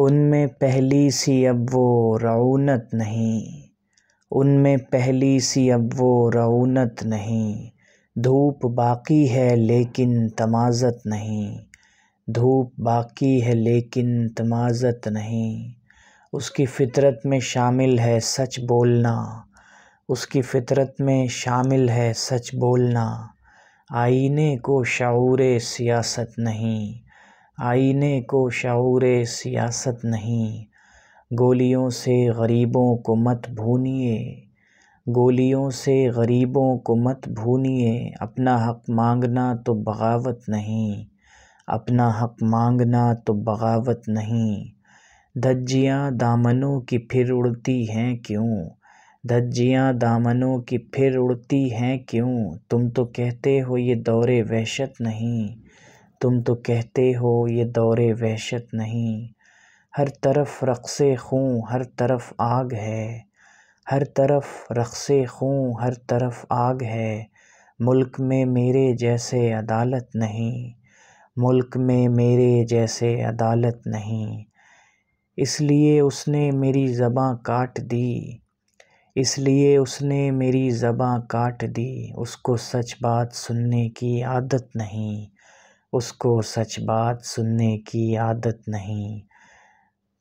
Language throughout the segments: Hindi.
उनमें पहली सी अब वो रौनत नहीं उनमें पहली सी अब वो रौनत नहीं धूप बाकी है लेकिन तमाजत नहीं धूप बाकी है लेकिन तमाजत नहीं उसकी फ़ितरत में शामिल है सच बोलना उसकी फ़ितरत में शामिल है सच बोलना आईने को शूर सियासत नहीं आईने को शाऊर सियासत नहीं गोलियों से गरीबों को मत भूनिए गोलियों से गरीबों को मत भूनिए अपना हक मांगना तो बगावत नहीं अपना हक मांगना तो बगावत नहीं धज्जियाँ दामनों की फिर उड़ती हैं क्यों धज्जियाँ दामनों की फिर उड़ती हैं क्यों तुम तो कहते हो ये दौरे वहशत नहीं तुम तो कहते हो ये दौरे वहशत नहीं हर तरफ रक़स खूँ हर तरफ आग है हर तरफ रक़स खूँ हर तरफ आग है मुल्क में मेरे जैसे अदालत नहीं मुल्क में मेरे जैसे अदालत नहीं इसलिए उसने मेरी ज़बाँ काट दी इसलिए उसने मेरी ज़बाँ काट दी उसको सच बात सुनने की आदत नहीं उसको सच बात सुनने की आदत नहीं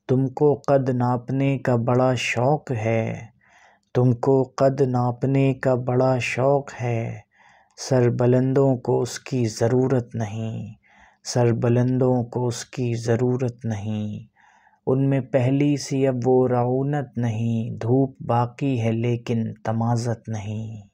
तुमको कद नापने का बड़ा शौक़ है तुमको कद नापने का बड़ा शौक़ है सर बुलंदों को उसकी ज़रूरत नहीं सर बुलंदों को उसकी ज़रूरत नहीं उनमें पहली सी अब वो राउनत नहीं धूप बाकी है लेकिन तमाजत नहीं